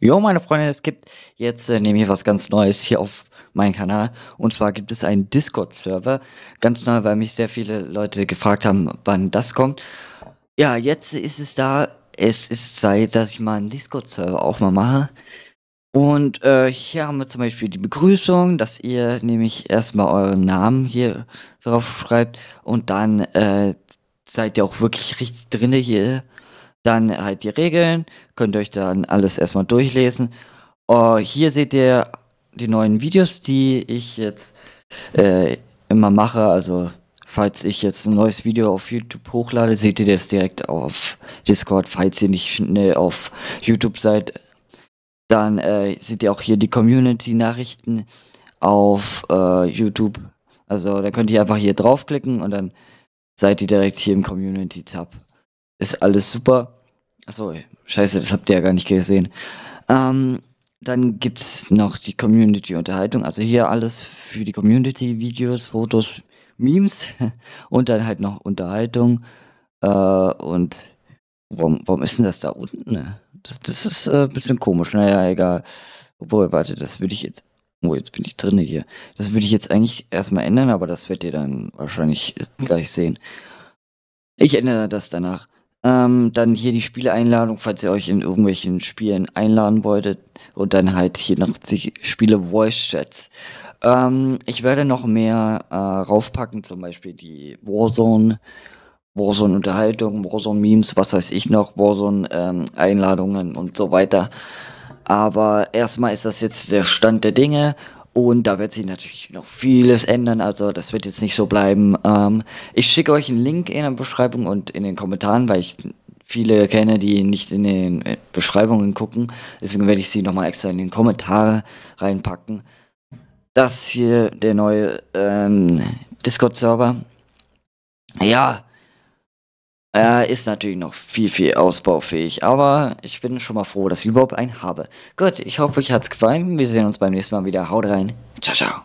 Jo, meine Freunde, es gibt jetzt äh, nämlich was ganz Neues hier auf meinem Kanal. Und zwar gibt es einen Discord-Server. Ganz neu, weil mich sehr viele Leute gefragt haben, wann das kommt. Ja, jetzt ist es da. Es ist Zeit, dass ich mal einen Discord-Server auch mal mache. Und äh, hier haben wir zum Beispiel die Begrüßung, dass ihr nämlich erstmal euren Namen hier drauf schreibt und dann äh, seid ihr auch wirklich richtig drinne hier. Dann halt die Regeln, könnt ihr euch dann alles erstmal durchlesen. Oh, hier seht ihr die neuen Videos, die ich jetzt äh, immer mache. Also falls ich jetzt ein neues Video auf YouTube hochlade, seht ihr das direkt auf Discord, falls ihr nicht schnell auf YouTube seid. Dann äh, seht ihr auch hier die Community-Nachrichten auf äh, YouTube. Also da könnt ihr einfach hier draufklicken und dann seid ihr direkt hier im Community-Tab. Ist alles super. Achso, scheiße, das habt ihr ja gar nicht gesehen. Ähm, dann gibt es noch die Community-Unterhaltung. Also hier alles für die Community, Videos, Fotos, Memes und dann halt noch Unterhaltung. Äh, und warum, warum ist denn das da unten? Ne? Das, das ist ein äh, bisschen komisch. Naja, egal. Obwohl, warte, das würde ich jetzt. Oh, jetzt bin ich drinne hier. Das würde ich jetzt eigentlich erstmal ändern, aber das werdet ihr dann wahrscheinlich gleich sehen. Ich ändere das danach. Ähm, dann hier die Spieleinladung, falls ihr euch in irgendwelchen Spielen einladen wolltet. Und dann halt hier noch die Spiele Voice Chats. Ähm, ich werde noch mehr äh, raufpacken, zum Beispiel die Warzone, Warzone Unterhaltung, Warzone Memes, was weiß ich noch, Warzone ähm, Einladungen und so weiter. Aber erstmal ist das jetzt der Stand der Dinge und da wird sich natürlich noch vieles ändern, also das wird jetzt nicht so bleiben. Ähm, ich schicke euch einen Link in der Beschreibung und in den Kommentaren, weil ich viele kenne, die nicht in den äh, Beschreibungen gucken. Deswegen werde ich sie nochmal extra in den Kommentare reinpacken. Das hier der neue ähm, Discord-Server. Ja, er äh, ist natürlich noch viel, viel ausbaufähig, aber ich bin schon mal froh, dass ich überhaupt einen habe. Gut, ich hoffe, euch hat's gefallen. Wir sehen uns beim nächsten Mal wieder. Haut rein. Ciao, ciao.